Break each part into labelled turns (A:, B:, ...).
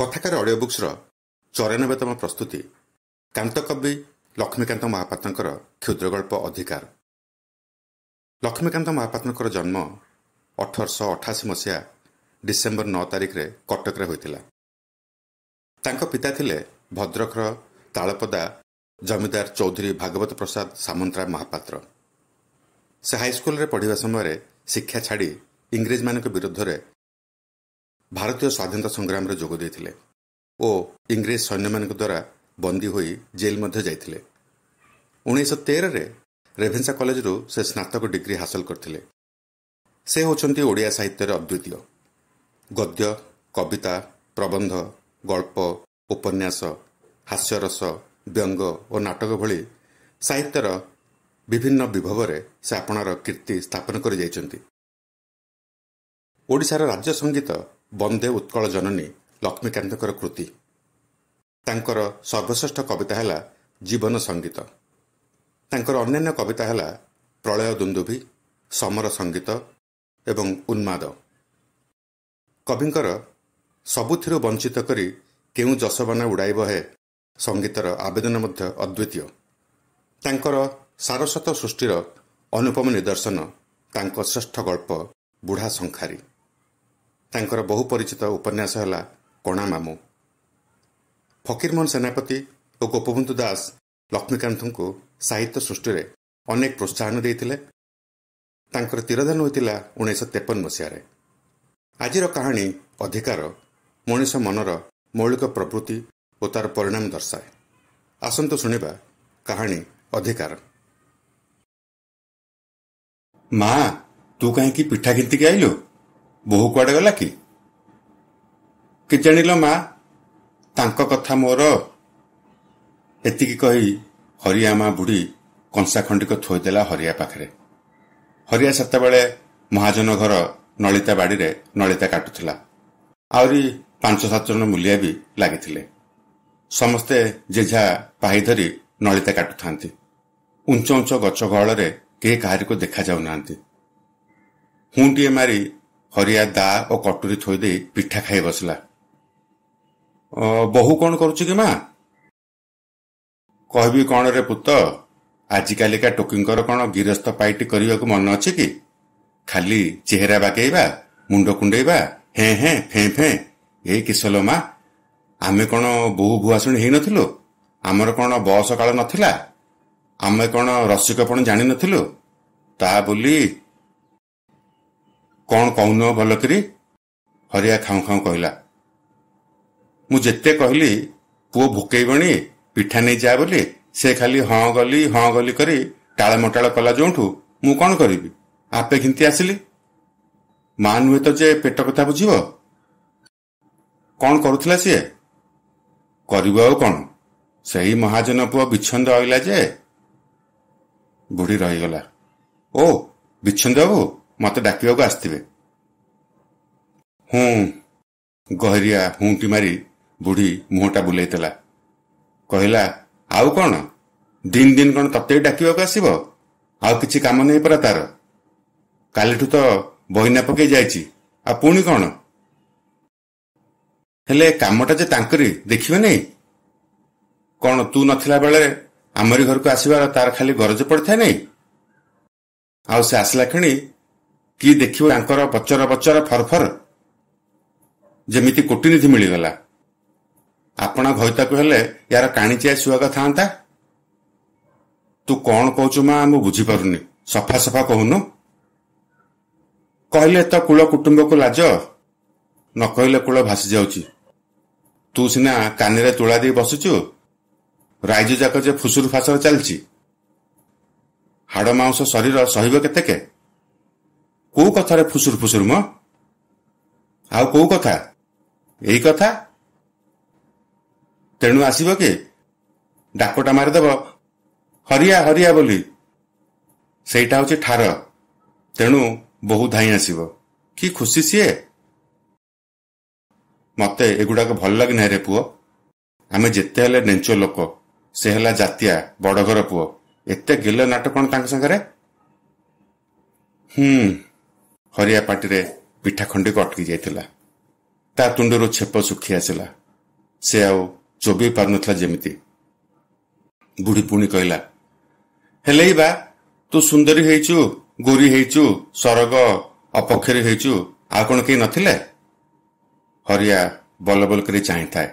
A: କଥାକାର ଅଡ଼ିଓ ବୁକ୍ସର ଚଉରାନବେତମ ପ୍ରସ୍ତୁତି କାନ୍ତକବି ଲକ୍ଷ୍ମୀକାନ୍ତ ମହାପାତ୍ରଙ୍କର କ୍ଷୁଦ୍ରଗଳ୍ପ ଅଧିକାର ଲକ୍ଷ୍ମୀକାନ୍ତ ମହାପାତ୍ରଙ୍କର ଜନ୍ମ ଅଠରଶହ ଅଠାଅଶୀ ମସିହା ଡିସେମ୍ବର ନଅ ତାରିଖରେ କଟକରେ ହୋଇଥିଲା ତାଙ୍କ ପିତା ଥିଲେ ଭଦ୍ରକର ତାଳପଦା ଜମିଦାର ଚୌଧୁରୀ ଭାଗବତ ପ୍ରସାଦ ସାମନ୍ତରାୟ ମହାପାତ୍ର ସେ ହାଇସ୍କୁଲରେ ପଢ଼ିବା ସମୟରେ ଶିକ୍ଷା ଛାଡ଼ି ଇଂରେଜମାନଙ୍କ ବିରୁଦ୍ଧରେ ଭାରତୀୟ ସ୍ୱାଧୀନତା ସଂଗ୍ରାମରେ ଯୋଗ ଦେଇଥିଲେ ଓ ଇଂରେଜ ସୈନ୍ୟମାନଙ୍କ ଦ୍ୱାରା ବନ୍ଦୀ ହୋଇ ଜେଲ୍ ମଧ୍ୟ ଯାଇଥିଲେ ଉଣେଇଶହ ତେରରେ ରେଭେନ୍ସା କଲେଜରୁ ସେ ସ୍ନାତକ ଡିଗ୍ରୀ ହାସଲ କରିଥିଲେ ସେ ହେଉଛନ୍ତି ଓଡ଼ିଆ ସାହିତ୍ୟର ଅଦ୍ୱିତୀୟ ଗଦ୍ୟ କବିତା ପ୍ରବନ୍ଧ ଗଳ୍ପ ଉପନ୍ୟାସ ହାସ୍ୟରସ ବ୍ୟଙ୍ଗ ଓ ନାଟକ ଭଳି ସାହିତ୍ୟର ବିଭିନ୍ନ ବିଭବରେ ସେ ଆପଣାର କୀର୍ତ୍ତି ସ୍ଥାପନ କରିଯାଇଛନ୍ତି ଓଡ଼ିଶାର ରାଜ୍ୟ ସଙ୍ଗୀତ ବନ୍ଦେ ଉତ୍କଳ ଜନନୀ ଲକ୍ଷ୍ମୀକାନ୍ତଙ୍କର କୃତି ତାଙ୍କର ସର୍ବଶ୍ରେଷ୍ଠ କବିତା ହେଲା ଜୀବନ ସଙ୍ଗୀତ ତାଙ୍କର ଅନ୍ୟାନ୍ୟ କବିତା ହେଲା ପ୍ରଳୟ ଦୁନ୍ଦୁଭି ସମର ସଙ୍ଗୀତ ଏବଂ ଉନ୍ମାଦ କବିଙ୍କର ସବୁଥିରୁ ବଞ୍ଚିତ କରି କେଉଁ ଯଶବାନା ଉଡ଼ାଇବ ହେ ସଙ୍ଗୀତର ଆବେଦନ ମଧ୍ୟ ଅଦ୍ୱିତୀୟ ତାଙ୍କର ସାରସ୍ୱତ ସୃଷ୍ଟିର ଅନୁପମ ନିଦର୍ଶନ ତାଙ୍କ ଶ୍ରେଷ୍ଠ ଗଳ୍ପ ବୁଢ଼ା ଶଙ୍ଖାରୀ ତାଙ୍କର ବହୁ ପରିଚିତ ଉପନ୍ୟାସ ହେଲା କଣା କଣାମାମୁ ଫକୀରମୋହନ ସେନାପତି ଓ ଗୋପବନ୍ଧୁ ଦାସ ଲକ୍ଷ୍ମୀକାନ୍ତଙ୍କୁ ସାହିତ୍ୟ ସୃଷ୍ଟିରେ ଅନେକ ପ୍ରୋତ୍ସାହନ ଦେଇଥିଲେ ତାଙ୍କର ତୀରଧାନ ହୋଇଥିଲା ଉଣେଇଶହ ତେପନ ମସିହାରେ ଆଜିର କାହାଣୀ ଅଧିକାର ମଣିଷ ମନର ମୌଳିକ ପ୍ରବୃତ୍ତି ଓ ତାର ପରିଣାମ ଦର୍ଶାଏ ଆସନ୍ତୁ ଶୁଣିବା କାହାଣୀ ଅଧିକାର ମା ତୁ କାହିଁକି ପିଠା ଘିନ୍ତିକି ଆଇଲୁ ବୋହୂ କୁଆଡ଼େ ଗଲା କି ଜାଣିଲ ମା ତାଙ୍କ କଥା ମୋର ଏତିକି କହି ହରିଆ ମା ବୁଢ଼ୀ କଂସା ଖଣ୍ଡିକ ଥୋଇଦେଲା ହରିଆ ପାଖରେ ହରିଆ ସେତେବେଳେ ମହାଜନ ଘର ନଳିତା ବାଡ଼ିରେ ନଳିତା କାଟୁଥିଲା ଆହୁରି ପାଞ୍ଚ ସାତ ଜଣ ମୂଲିଆ ବି ଲାଗିଥିଲେ ସମସ୍ତେ ଜେଝା ପାହି ଧରି ନଳିତା କାଟୁଥାନ୍ତି ଉଞ୍ଚ ଉଞ୍ଚ ଗଛ ଗହଳରେ କେହି କାହାରିକୁ ଦେଖାଯାଉ ନାହାନ୍ତି ହୁଁଟିଏ ମାରି ହରିଆ ଦା ଓ କଟୁରୀ ଥୋଇ ଦେଇ ପିଠା ଖାଇ ବସିଲା ବୋହୂ କ'ଣ କରୁଛୁ କି ମା କହିବି କ'ଣ ରେ ପୁତ ଆଜିକାଲିକା ଟୋକିଙ୍କର କ'ଣ ଗିରସ୍ତ ପାଇଟି କରିବାକୁ ମନେ ଅଛି କି ଖାଲି ଚେହେରା ବାଗେଇବା ମୁଣ୍ଡ କୁଣ୍ଡେଇବା ହେଁ ହେଁ ଫେ ଫେ ଏ କିଶଲ ମା ଆମେ କ'ଣ ବୋହୂ ଭୁଆଶୁଣୀ ହେଇନଥିଲୁ ଆମର କ'ଣ ବୟସ କାଳ ନଥିଲା ଆମେ କ'ଣ ରସିକପଣ ଜାଣିନଥିଲୁ ତା ବୋଲି କଣ କହୁନ ଭଲ କରି ହରିଆ ଖାଉ ଖାଉ କହିଲା ମୁଁ ଯେତେ କହିଲି ପୁଅ ଭୋକେଇବଣି ପିଠା ନେଇ ଯା ବୋଲି ସେ ଖାଲି ହଁ ଗଲି ହଁ ଗଲି କରି ଟାଳମଟାଳ କଲା ଯେଉଁଠୁ ମୁଁ କଣ କରିବି ଆପେ ଘିନ୍ତି ଆସିଲି ମା ନୁହେଁ ତ ଯେ ପେଟ କଥା ବୁଝିବ କଣ କରୁଥିଲା ସିଏ କରିବ ଆଉ କଣ ସେଇ ମହାଜନ ପୁଅ ବିଚ୍ଛନ୍ଦ ଅଇଲା ଯେ ବୁଢ଼ୀ ରହିଗଲା ଓ ବିଚ୍ଛନ୍ଦ ବାବୁ ମୋତେ ଡାକିବାକୁ ଆସିଥିବେ ହୁଁ ଗହରିଆ ହୁଁଟି ମାରି ବୁଢ଼ୀ ମୁହଁଟା ବୁଲେଇଥିଲା କହିଲା ଆଉ କ'ଣ ଦିନ ଦିନ କ'ଣ ତତେ ବି ଡାକିବାକୁ ଆସିବ ଆଉ କିଛି କାମ ନାହିଁ ପରା ତାର କାଲିଠୁ ତ ବହିନା ପକେଇ ଯାଇଛି ଆଉ ପୁଣି କ'ଣ ହେଲେ କାମଟା ଯେ ତାଙ୍କରି ଦେଖିବେ ନାହିଁ କ'ଣ ତୁ ନଥିଲା ବେଳେ ଆମରି ଘରକୁ ଆସିବାର ତାର ଖାଲି ଗରଜ ପଡ଼ିଥାଏ ନାହିଁ ଆଉ ସେ ଆସିଲା କ୍ଷଣି କି ଦେଖିବ ତାଙ୍କର ପଚର ପଚର ଫରଫର ଯେମିତି କୋଟିନିଧି ମିଳିଗଲା ଆପଣ ଘଇତାକୁ ହେଲେ ଏହାର କାଣିଚିଆ ଶୁଆକୁ ଥାନ୍ତା ତୁ କ'ଣ କହୁଛୁ ମା ମୁଁ ବୁଝିପାରୁନି ସଫା ସଫା କହୁନୁ କହିଲେ ତ କୁଳ କୁଟୁମ୍ବକୁ ଲାଜ ନ କହିଲେ କୁଳ ଭାସିଯାଉଛି ତୁ ସିନା କାନିରେ ତୁଳା ଦେଇ ବସୁଛୁ ରାଇଜ ଯାକ ଯେ ଫୁସୁରୁ ଫାସର ଚାଲିଛି ହାଡ଼ ମାଉଁସ ଶରୀର ସହିବ କେତେକେ କୋଉ କଥାରେ ଫୁସୁରୁ ଫୁସୁରୁ ମ ଆଉ କୋଉ କଥା ଏଇ କଥା ତେଣୁ ଆସିବ କି ଡାକଟା ମାରିଦେବ ହରିଆ ହରିଆ ବୋଲି ସେଇଟା ହଉଛି ଠାର ତେଣୁ ବହୁ ଧାଇଁ ଆସିବ କି ଖୁସି ସିଏ ମତେ ଏଗୁଡ଼ାକ ଭଲ ଲାଗେ ନାହିଁ ରେ ପୁଅ ଆମେ ଯେତେ ହେଲେ ନେଞ୍ଚ ଲୋକ ସେ ହେଲା ଜାତିଆ ବଡ଼ଘର ପୁଅ ଏତେ ଗିଲ ନାଟ କ'ଣ ତାଙ୍କ ସାଙ୍ଗରେ ହୁଁ ହରିଆ ପାଟିରେ ପିଠା ପିଠାଖଣ୍ଡିକୁ ଅଟକି ଯାଇଥିଲା ତା ତୁଣ୍ଡରୁ ଛେପ ଶୁଖି ଆସିଲା ସେ ଆଉ ଚୋବେଇ ପାରୁନଥିଲା ଯେମିତି ବୁଢ଼ୀ ପୁଣି କହିଲା ହେଲେ ବା ତୁ ସୁନ୍ଦରୀ ହେଇଛୁ ଗୋରି ହେଇଛୁ ସରଗ ଅପକ୍ଷରୀ ହେଇଛୁ ଆଉ କ'ଣ କେହି ନଥିଲେ ହରିଆ ବଲ ବଲ କରି ଚାହିଁଥାଏ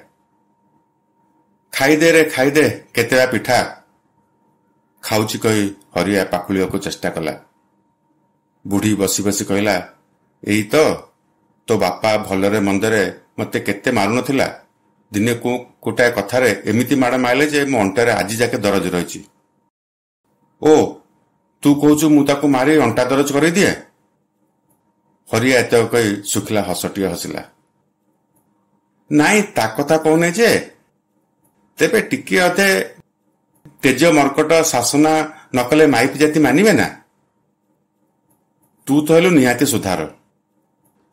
A: ଖାଇଦେ ରେ ଖାଇଦେ କେତେଟା ପିଠା ଖାଉଛି କହି ହରିଆ ପାଖୁଳିବାକୁ ଚେଷ୍ଟା କଲା ବୁଢ଼ୀ ବସି ବସି କହିଲା ଏଇ ତ ତୋ ବାପା ଭଲରେ ମନ୍ଦରେ ମୋତେ କେତେ ମାରୁନଥିଲା ଦିନେ କୋଉ କୋଟାଏ କଥାରେ ଏମିତି ମାଡ଼ ମାରିଲେ ଯେ ମୋ ଅଣ୍ଟାରେ ଆଜି ଯାକେ ଦରଜ ରହିଛି ଓ ତୁ କହୁଛୁ ମୁଁ ତାକୁ ମାରି ଅଣ୍ଟା ଦରଜ କରେଇଦିଏ ହରିଆ ଏତେ କହି ଶୁଖିଲା ହସଟିଏ ହସିଲା ନାଇଁ ତା କଥା କହୁନେ ଯେ ତେବେ ଟିକିଏ ଅଧେ ତେଜ ମର୍କଟ ଶାସନା ନକଲେ ମାଇପି ଜାତି ମାନିବେ ନା ତୁ ତ ହେଲୁ ନିହାତି ସୁଧାର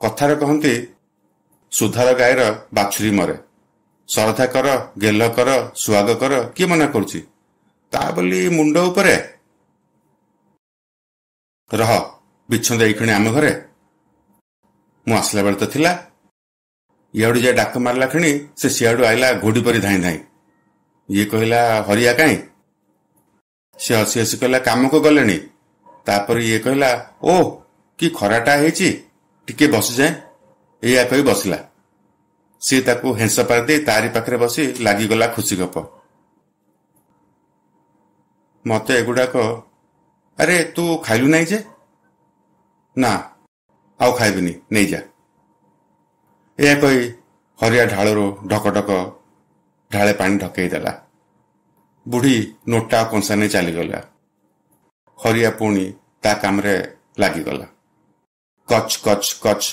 A: କଥାରେ କହନ୍ତି ସୁଧାର ଗାଈର ବାଛୁରୀ ମରେ ଶ୍ରଦ୍ଧା କର ଗେଲ କର ସୁଆଗ କର କିଏ ମନା କରୁଛି ତା ବୋଲି ମୁଣ୍ଡ ଉପରେ ରହ ବିଛନ୍ଦ ଏଇକ୍ଷଣି ଆମ ଘରେ ମୁଁ ଆସିଲା ବେଳେ ତ ଥିଲା ଇଆଡ଼ୁ ଯାଇ ଡାକ ମାରିଲା କ୍ଷଣି ସେ ସିଆଡ଼ୁ ଆଇଲା ଘୋଡ଼ି ପରି ଧାଇଁ ଧାଇଁ ଇଏ କହିଲା ହରିଆ କାହିଁ ସେ ହସି ହସି କହିଲା କାମକୁ ଗଲେଣି ତାପରେ ଇଏ କହିଲା ଓ କି ଖରାଟା ହେଇଛି ଟିକେ ବସିଯାଏ ଏଇଆ କହି ବସିଲା ସେ ତାକୁ ହେଁସ ପାରି ଦେଇ ତାରି ପାଖରେ ବସି ଲାଗିଗଲା ଖୁସି ଗପ ମତେ ଏଗୁଡ଼ାକ ଆରେ ତୁ ଖାଇଲୁ ନାହିଁ ଯେ ନା ଆଉ ଖାଇବିନି ନେଇଯା ଏହା କହି ହରିଆ ଢାଳରୁ ଢକ ଢକ ଢାଳେ ପାଣି ଢକେଇ ଦେଲା ବୁଢ଼ୀ ନୋଟା କଂସା ନେଇ ଚାଲିଗଲା ହରିଆ ପୁଣି ତା କାମରେ ଲାଗିଗଲା କଚ୍ କଚ୍ କଚ୍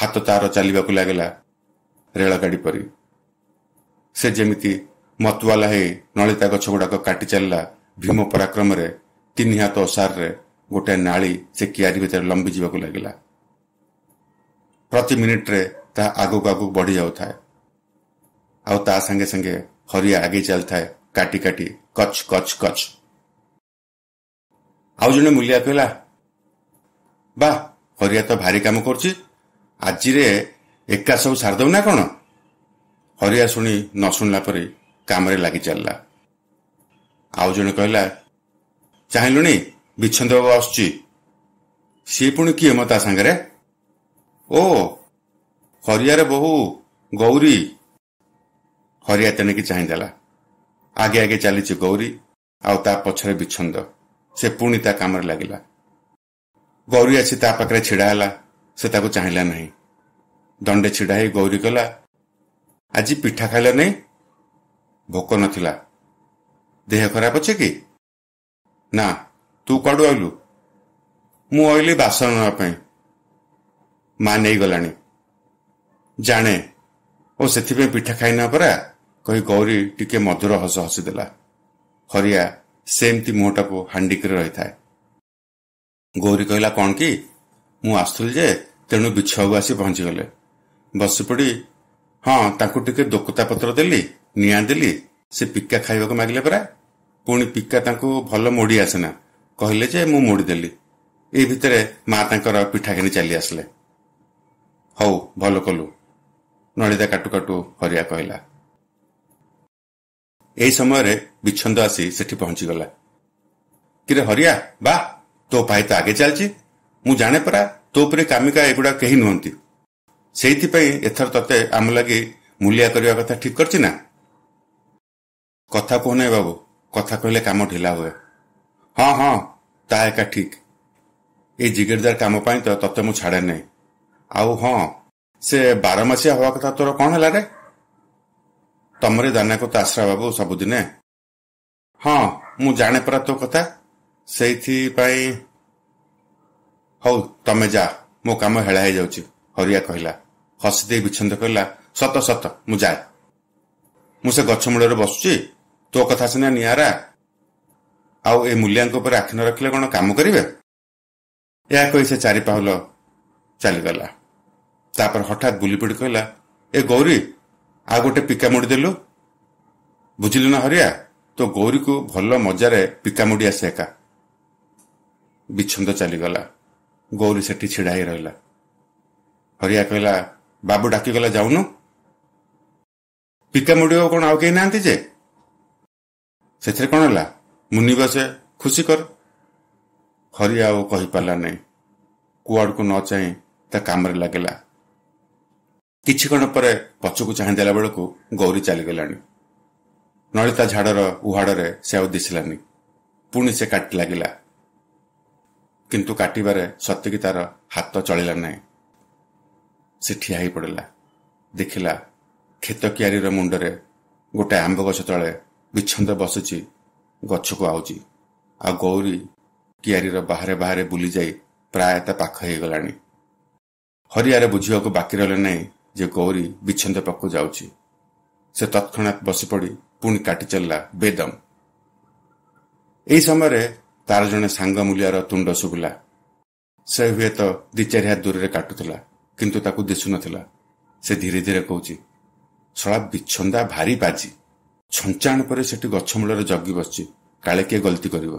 A: ହାତ ତାର ଚାଲିବାକୁ ଲାଗିଲା ରେଳଗାଡ଼ି ପରି ସେ ଯେମିତି ମତୁଆଲା ହେଇ ନଳିତା ଗଛ ଗୁଡ଼ାକ କାଟି ଚାଲିଲା ଭୀମ ପରାକ୍ରମରେ ତିନି ହାତ ଓସାରରେ ଗୋଟାଏ ନାଳି ସେ କିଆରି ଭିତରେ ଲମ୍ବି ଯିବାକୁ ଲାଗିଲା ପ୍ରତି ମିନିଟ୍ରେ ତାହା ଆଗକୁ ଆଗକୁ ବଢ଼ିଯାଉଥାଏ ଆଉ ତା ସାଙ୍ଗେ ସାଙ୍ଗେ ହରିଆ ଆଗେଇ ଚାଲିଥାଏ କାଟି କାଟି କଚ୍ କଚ୍ କଚ୍ ଆଉ ଜଣେ ମୂଲିଆ କହିଲା ବା ହରିଆ ତ ଭାରି କାମ କରୁଛି ଆଜିରେ ଏକା ସବୁ ସାରିଦେବୁ ନା କ'ଣ ହରିଆ ଶୁଣି ନ ଶୁଣିଲା ପରେ କାମରେ ଲାଗି ଚାଲିଲା ଆଉ ଜଣେ କହିଲା ଚାହିଁଲୁଣି ବିଚ୍ଛନ୍ଦ ବାବୁ ଆସୁଛି ସିଏ ପୁଣି କିଏ ମ ତା ସାଙ୍ଗରେ ଓ ହରିଆର ବୋହୁ ଗୌରୀ ହରିଆ ତେଣିକି ଚାହିଁଦେଲା ଆଗେ ଆଗେ ଚାଲିଛି ଗୌରୀ ଆଉ ତା ପଛରେ ବିଚ୍ଛନ୍ଦ ସେ ପୁଣି ତା କାମରେ ଲାଗିଲା ଗୌରୀ ଆସି ତା ପାଖରେ ଛିଡ଼ା ହେଲା ସେ ତାକୁ ଚାହିଁଲା ନାହିଁ ଦଣ୍ଡେ ଛିଡ଼ା ହେଇ ଗୌରୀ କଲା ଆଜି ପିଠା ଖାଇଲା ନାହିଁ ଭୋକ ନଥିଲା ଦେହ ଖରାପ ଅଛି କି ନା ତୁ କୁଆଡ଼ୁ ଆଇଲୁ ମୁଁ ଆଇଲି ବାସନ ନେବା ପାଇଁ ମା ନେଇଗଲାଣି ଜାଣେ ଓ ସେଥିପାଇଁ ପିଠା ଖାଇନେବା ପରା କହି ଗୌରୀ ଟିକେ ମଧୁର ହସ ହସିଦେଲା ହରିଆ ସେମିତି ମୁହଁଟାକୁ ହାଣ୍ଡିକିରେ ରହିଥାଏ ଗୌରୀ କହିଲା କ'ଣ କି ମୁଁ ଆସୁଥିଲି ଯେ ତେଣୁ ବିଛଉକୁ ଆସି ପହଞ୍ଚିଗଲେ ବସିପଡ଼ି ହଁ ତାଙ୍କୁ ଟିକେ ଦୋକତା ପତ୍ର ଦେଲି ନିଆଁ ଦେଲି ସେ ପିକା ଖାଇବାକୁ ମାଗିଲେ ପରା ପୁଣି ପିକା ତାଙ୍କୁ ଭଲ ମୋଡ଼ି ଆସେନା କହିଲେ ଯେ ମୁଁ ମୋଡ଼ିଦେଲି ଏ ଭିତରେ ମା ତାଙ୍କର ପିଠା କିଣି ଚାଲି ଆସିଲେ ହଉ ଭଲ କଲୁ ନଳିତା କାଟୁ କାଟୁ ହରିଆ କହିଲା ଏହି ସମୟରେ ବିଚ୍ଛନ୍ଦ ଆସି ସେଠି ପହଞ୍ଚିଗଲା କିରେ ହରିଆ ବା ତୋ ଭାଇ ତ ଆଗେ ଚାଲିଛି ମୁଁ ଜାଣେ ପରା ତୋ ଉପରେ କାମିକା ଏଗୁଡ଼ା କେହି ନୁହନ୍ତି ସେଇଥିପାଇଁ ଏଥର ତତେ ଆମ ଲାଗି ମୂଲିଆ କରିବା କଥା ଠିକ୍ କରିଛି ନା କଥା କୁହ ବାବୁ କଥା କହିଲେ କାମ ଢିଲା ହୁଏ ହଁ ହଁ ତା ଏକା ଠିକ୍ ଏଇ ଜିଗିରଦାର କାମ ପାଇଁ ତ ତତେ ମୁଁ ଛାଡ଼େ ନାହିଁ ଆଉ ହଁ ସେ ବାରମାସିଆ ହେବା କଥା ତୋର କ'ଣ ହେଲା ରେ ତମରି ଦାନାକୁ ତ ଆଶ୍ରା ବାବୁ ସବୁଦିନେ ହଁ ମୁଁ ଜାଣେ ପରା ତୋ କଥା ସେଇଥିପାଇଁ ହଉ ତମେ ଯା ମୋ କାମ ହେଳା ହେଇଯାଉଛି ହରିଆ କହିଲା ହସି ଦେଇ ବିଚ୍ଛନ୍ଦ କହିଲା ସତ ସତ ମୁଁ ଯାଏ ମୁଁ ସେ ଗଛ ମୂଳରେ ବସୁଛି ତୋ କଥା ସିନା ନିଆରା ଆଉ ଏ ମୂଲିଆଙ୍କ ଉପରେ ଆଖି ନ ରଖିଲେ କ'ଣ କାମ କରିବେ ଏହା କହି ସେ ଚାରିପାହୁଲ ଚାଲିଗଲା ତାପରେ ହଠାତ୍ ବୁଲିପିଡ଼ି କହିଲା ଏ ଗୌରୀ ଆଉ ଗୋଟେ ପିକା ମୁଡ଼ି ଦେଲୁ ବୁଝିଲୁ ନା ହରିଆ ତୋ ଗୌରୀକୁ ଭଲ ମଜାରେ ପିକା ପିକାମୁଡ଼ି ଆସେ ଏକା ବିଚ୍ଛନ୍ଦ ଚାଲିଗଲା ଗୌରୀ ସେଠି ଛିଡ଼ା ହେଇ ରହିଲା ହରିଆ କହିଲା ବାବୁ ଡାକିଗଲା ଯାଉନୁ ପିକାମୁଡ଼ି କ'ଣ ଆଉ କେହି ନାହାନ୍ତି ଯେ ସେଥିରେ କ'ଣ ହେଲା ମୁନି ବସେ ଖୁସି କର ହରିଆ ଆଉ କହିପାରିଲା ନାହିଁ କୁଆଡ଼କୁ ନ ଚାହିଁ ତା କାମରେ ଲାଗିଲା କିଛି କଣ ପରେ ପଛକୁ ଚାହିଁ ଦେଲା ବେଳକୁ ଗୌରୀ ଚାଲିଗଲାଣି ନଳିତା ଝାଡ଼ର ଉହାଡ଼ରେ ସେ ଆଉ ଦିଶିଲାନି ପୁଣି ସେ କାଟି ଲାଗିଲା କିନ୍ତୁ କାଟିବାରେ ସତିକି ତାର ହାତ ଚଳିଲା ନାହିଁ ସେ ଠିଆ ହୋଇପଡ଼ିଲା ଦେଖିଲା କ୍ଷେତ କିଆରିର ମୁଣ୍ଡରେ ଗୋଟାଏ ଆମ୍ବ ଗଛ ତଳେ ବିଚ୍ଛନ୍ଦ ବସୁଛି ଗଛକୁ ଆଉଛି ଆଉ ଗୌରୀ କିଆରିର ବାହାରେ ବାହାରେ ବୁଲିଯାଇ ପ୍ରାୟ ତା ପାଖ ହୋଇଗଲାଣି ହରିଆରେ ବୁଝିବାକୁ ବାକି ରହିଲେ ନାହିଁ ଯେ ଗୌରୀ ବିଚ୍ଛନ୍ଦ ପାଖକୁ ଯାଉଛି ସେ ତତ୍କ୍ଷଣାତ୍ ବସିପଡ଼ି ପୁଣି କାଟି ଚାଲିଲା ବେଦମ ଏହି ସମୟରେ ତାର ଜଣେ ସାଙ୍ଗ ମୂଲିଆର ତୁଣ୍ଡ ଶୁଭିଲା ସେ ହୁଏତ ଦି ଚାରି ହାତ ଦୂରରେ କାଟୁଥିଲା କିନ୍ତୁ ତାକୁ ଦିଶୁନଥିଲା ସେ ଧୀରେ ଧୀରେ କହୁଛି ଶଳା ବିଚ୍ଛନ୍ଦା ଭାରି ବାଜି ଛଞ୍ଚାଣ ପରେ ସେଠି ଗଛ ମୂଳରେ ଜଗି ବସିଛି କାଳେ କିଏ ଗଲତି କରିବ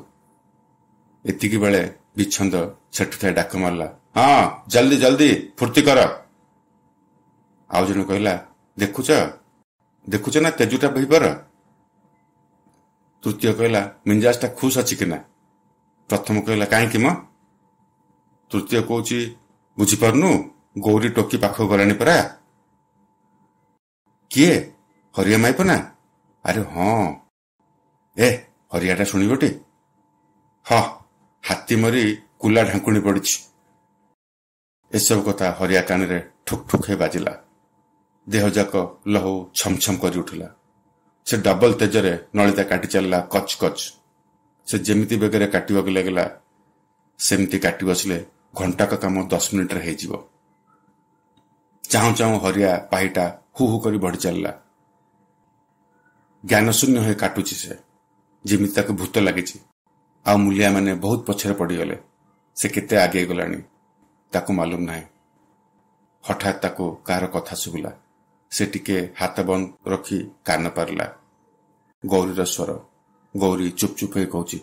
A: ଏତିକି ବେଳେ ବିଚ୍ଛନ୍ଦ ସେଠୁ ଥାଏ ଡାକ ମାରିଲା ହଁ ଜଲ୍ଦି ଜଲ୍ଦି ଫୁର୍ତ୍ତି କର ଆଉ ଜଣେ କହିଲା ଦେଖୁଛ ଦେଖୁଛ ନା ତେଜୁଟା ବହିପାର ତୃତୀୟ କହିଲା ମିଞ୍ଜାଜଟା ଖୁସ୍ ଅଛି କି ନା ପ୍ରଥମ କହିଲା କାହିଁକି ମ ତୃତୀୟ କହୁଛି ବୁଝିପାରୁନୁ ଗୌରୀ ଟୋକି ପାଖକୁ ଗଲାଣି ପରା କିଏ ହରିଆ ମାଇପ ନା ଆରେ ହଁ ଏ ହରିଆଟା ଶୁଣିବଟି ହଁ ହାତୀ ମରି କୁଲା ଢାଙ୍କୁଣି ପଡ଼ିଛି ଏସବୁ କଥା ହରିଆ କାନରେ ଠୁକ୍ ଠୁକ୍ ହେଇ ବାଜିଲା ଦେହଯାକ ଲହୁ ଛମଛମ କରି ଉଠିଲା ସେ ଡବଲ ତେଜରେ ନଳିତା କାଟି ଚାଲିଲା କଚ୍ କଚ୍ ସେ ଯେମିତି ବେଗରେ କାଟିବାକୁ ଲାଗିଲା ସେମିତି କାଟି ବସିଲେ ଘଣ୍ଟାକ କାମ ଦଶ ମିନିଟରେ ହେଇଯିବ ଚାହୁଁ ଚାହୁଁ ହରିଆ ପାହିଟା ହୁ ହୁ କରି ବଢ଼ି ଚାଲିଲା ଜ୍ଞାନଶୂନ୍ୟ ହୋଇ କାଟୁଛି ସେ ଯେମିତି ତାକୁ ଭୂତ ଲାଗିଛି ଆଉ ମୂଲିଆମାନେ ବହୁତ ପଛରେ ପଡ଼ିଗଲେ ସେ କେତେ ଆଗେଇ ଗଲାଣି ତାକୁ ମାଲୁମ ନାହିଁ ହଠାତ୍ ତାକୁ କାହାର କଥା ଶୁଭିଲା ସେ ଟିକେ ହାତ ବନ୍ଦ ରଖି କାନ ପାରିଲା ଗୌରୀର ସ୍ୱର ଗୌରୀ ଚୁପ୍ ଚୁପ୍ ହେଇ କହୁଛି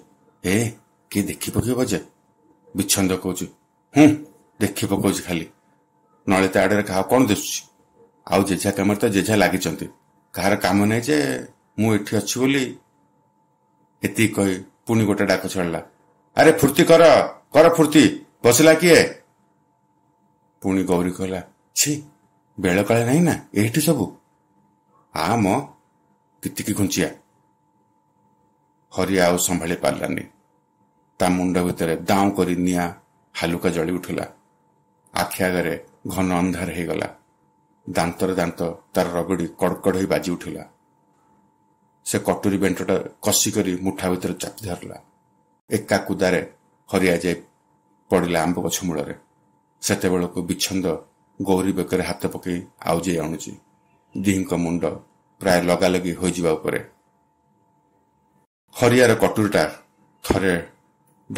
A: ଏ କିଏ ଦେଖି ପକେଇବ ଯେ ବିଚ୍ଛନ୍ଦ କହୁଛି ହୁଁ ଦେଖି ପକଉଛି ଖାଲି ନଳିତା ତା ଆଡ଼ରେ କାହା କ'ଣ ଦିଶୁଛି ଆଉ ଜେଝା କାମରେ ତ ଜେଝା ଲାଗିଛନ୍ତି କାହାର କାମ ନାହିଁ ଯେ ମୁଁ ଏଠି ଅଛି ବୋଲି ଏତିକି କହି ପୁଣି ଗୋଟେ ଡାକ ଛାଡ଼ିଲା ଆରେ ଫୁର୍ତ୍ତି କର କର ଫୁର୍ତ୍ତି ବସିଲା କିଏ ପୁଣି ଗୌରୀ କହିଲା ଛି ବେଳକାଳେ ନାହିଁ ନା ଏଇଠି ସବୁ ଆ ମ କିତିକି ଘୁଞ୍ଚିଆ ହରି ଆଉ ସମ୍ଭାଳି ପାରିଲାନି ତା ମୁଣ୍ଡ ଭିତରେ ଦାଉଁ କରି ନିଆଁ ହାଲୁକା ଜଳି ଉଠିଲା ଆଖି ଆଗରେ ଘନ ଅନ୍ଧାର ହୋଇଗଲା ଦାନ୍ତରେ ଦାନ୍ତ ତାର ରଗଡ଼ି କଡ଼କଡ଼ ହୋଇ ବାଜି ଉଠିଲା ସେ କଟୁରୀ ବେଣ୍ଟଟା କଷି କରି ମୁଠା ଭିତରେ ଚାପି ଧରିଲା ଏକା କୁଦାରେ ହରିଆ ଯାଇ ପଡ଼ିଲା ଆମ୍ବ ଗଛ ମୂଳରେ ସେତେବେଳକୁ ବିଚ୍ଛନ୍ଦ ଗୌରୀ ବେକରେ ହାତ ପକାଇ ଆଉଜେଇ ଆଣୁଛି ଦିହିଙ୍କ ମୁଣ୍ଡ ପ୍ରାୟ ଲଗାଲଗି ହୋଇଯିବା ଉପରେ ହରିଆର କଟୁରୀଟା ଥରେ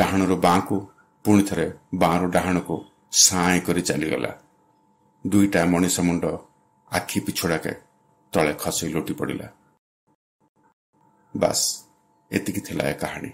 A: ଡାହାଣରୁ ବାଁକୁ ପୁଣି ଥରେ ବାଁରୁ ଡାହାଣକୁ ସାଏଁ କରି ଚାଲିଗଲା ଦୁଇଟା ମଣିଷ ମୁଣ୍ଡ ଆଖି ପିଛୁଡ଼ାକେ ତଳେ ଖସେଇ ଲୋଟି ପଡ଼ିଲା ବାସ୍ ଏତିକି ଥିଲା ଏ କାହାଣୀ